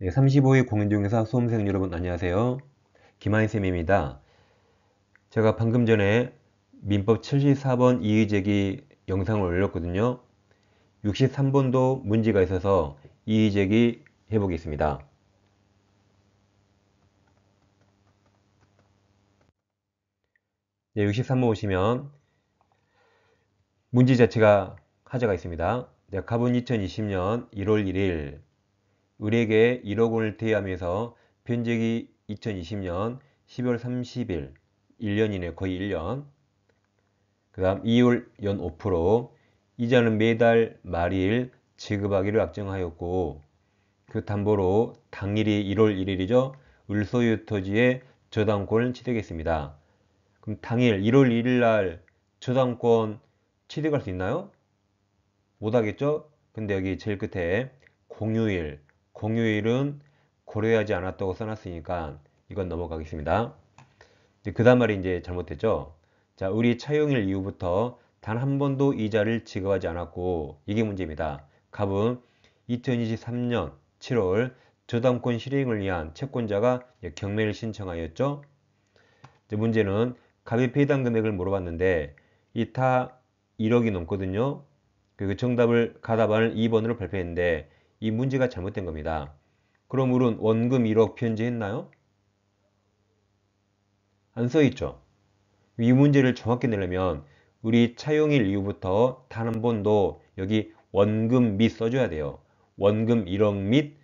네, 35위 공인중개사 수험생 여러분 안녕하세요. 김한희쌤입니다. 제가 방금 전에 민법 74번 이의제기 영상을 올렸거든요. 63번도 문제가 있어서 이의제기 해보겠습니다. 네, 63번 오시면 문제 자체가 하자가 있습니다. 네, 가본 2020년 1월 1일 을에게 1억 원을 대여하면서 변제기 2020년 12월 30일 1년이내 거의 1년 그 다음 2월 연 5% 이자는 매달 말일 지급하기를 약정하였고 그 담보로 당일이 1월 1일이죠. 을소유 토지에 저당권을 취득했습니다. 그럼 당일 1월 1일 날 저당권 취득할 수 있나요? 못하겠죠? 근데 여기 제일 끝에 공휴일 공휴일은 고려하지 않았다고 써놨으니까 이건 넘어가겠습니다. 그 다음 말이 이제 잘못됐죠. 자, 우리 차용일 이후부터 단 한 번도 이자를 지급하지 않았고 이게 문제입니다. 갑은 2023년 7월 저당권 실행을 위한 채권자가 경매를 신청하였죠. 문제는 갑의 배당 금액을 물어봤는데 이타 1억이 넘거든요. 그, 그 정답을 가답안을 2번으로 발표했는데 이 문제가 잘못된 겁니다. 그럼 우린 원금 1억 편지했나요? 안 써있죠. 이 문제를 정확히 내려면 우리 차용일 이후부터 단 한 번도 여기 원금 및 써줘야 돼요. 원금 1억 및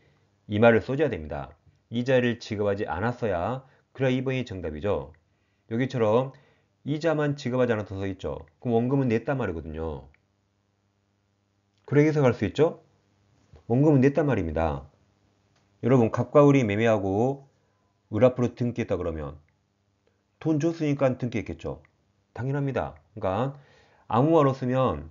이 말을 써줘야 됩니다. 이자를 지급하지 않았어야 그래야 2번이 정답이죠. 여기처럼 이자만 지급하지 않아서 써있죠. 그럼 원금은 냈단 말이거든요. 그래서 갈 수 있죠? 원금은 냈단 말입니다. 여러분 갑과 을이 매매하고 을 앞으로 등기했다 그러면 돈 줬으니까 등기했겠죠. 당연합니다. 그러니까 아무 말 없으면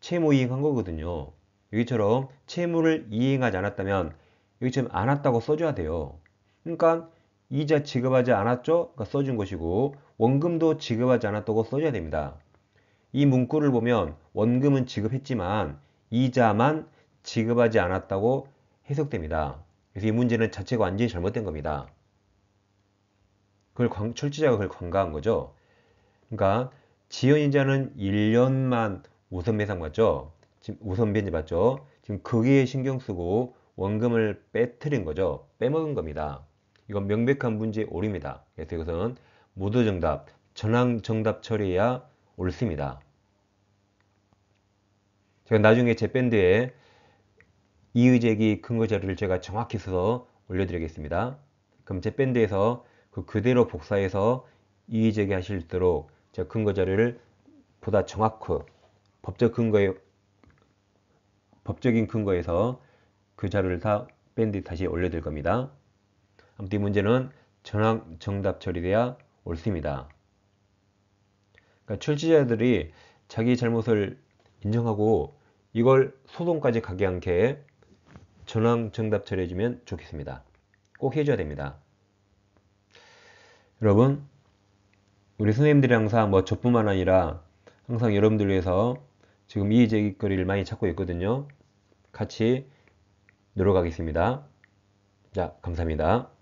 채무 이행한 거거든요. 여기처럼 채무를 이행하지 않았다면 여기처럼 안았다고 써줘야 돼요. 그러니까 이자 지급하지 않았죠? 그러니까 써준 것이고 원금도 지급하지 않았다고 써줘야 됩니다. 이 문구를 보면 원금은 지급했지만 이자만 지급하지 않았다고 해석됩니다. 그래서 이 문제는 자체가 완전히 잘못된 겁니다. 그걸 광, 출제자가 그걸 관가한 거죠. 그러니까 지연인자는 1년만 우선 배상받죠. 지금 우선 배제받죠. 지금 거기에 신경 쓰고 원금을 빼뜨린 거죠. 빼먹은 겁니다. 이건 명백한 문제 오류입니다. 그래서 이것은 모두 정답, 전항 정답 처리해야 옳습니다. 제가 나중에 제 밴드에 이의제기 근거 자료를 제가 정확히 써서 올려드리겠습니다. 그럼 제 밴드에서 그 그대로 복사해서 이의제기 하실 수 있도록 제 근거 자료를 보다 정확히 법적 근거에 법적인 근거에서 그 자료를 다 밴드에 다시 올려드릴 겁니다. 아무튼 이 문제는 전학 정답 처리돼야 옳습니다. 그러니까 출제자들이 자기 잘못을 인정하고 이걸 소송까지 가게 않게 전황 정답 처리해주면 좋겠습니다. 꼭 해줘야 됩니다. 여러분 우리 선생님들이 항상 뭐 저뿐만 아니라 항상 여러분들 위해서 지금 이의제기거리를 많이 찾고 있거든요. 같이 노력하겠습니다. 자, 감사합니다.